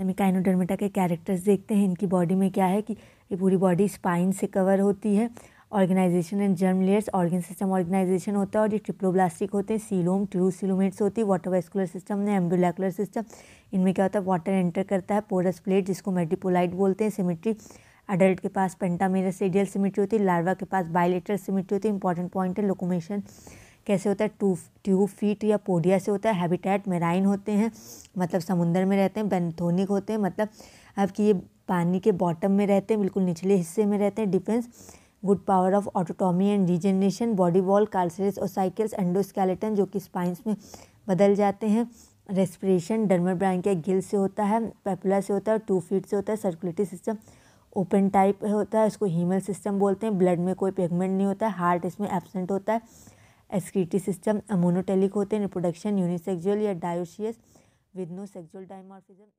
हमें के कैरेक्टर्स देखते हैं इनकी बॉडी में क्या है कि ये पूरी बॉडी स्पाइन से कवर होती है organisation and germ layers organ system organisation होता है और ये ट्रिप्लोब्लास्टिक होते हैं सीलोम ट्रू सीलोमेट्स होती है वाटर वेस्कुलर सिस्टम ने एम्बुलैकुलर सिस्टम इनमें क्या होता है वाटर एंटर करता है पोरस प्लेट जिसको मेडिपोलाइट बोलते हैं सिमेट्री अडल्ट के पास पेंटामेरस एडियल सिमेट्री होती है लार्वा के पास बायोलेटर सिमिट्री होती है इंपॉर्टेंट पॉइंट है लोकोमेशन कैसे होता है टू ट्यूब फीट या पोडिया से होता है हैबिटेट मेराइन होते हैं मतलब समुंदर में रहते हैं बेंथोनिक होते हैं मतलब अब कि ये पानी के बॉटम में रहते हैं बिल्कुल निचले हिस्से में रहते हैं defence good power of autotomy and regeneration body wall calcareous और साइकिल्स एंडोस्केलेटन जो कि स्पाइंस में बदल जाते हैं रेस्पिरेशन डर्मल के गिल से होता है पेपुला से होता है टू फीट से होता है सर्कुलेटरी सिस्टम ओपन टाइप होता है इसको हीमल सिस्टम बोलते हैं ब्लड में कोई पिगमेंट नहीं होता है हार्ट इसमें एबसेंट होता है एक्सक्रीटी सिस्टम अमोनोटेलिक होते हैं रिप्रोडक्शन यूनिसेक्जुअल या dioecious with no sexual dimorphism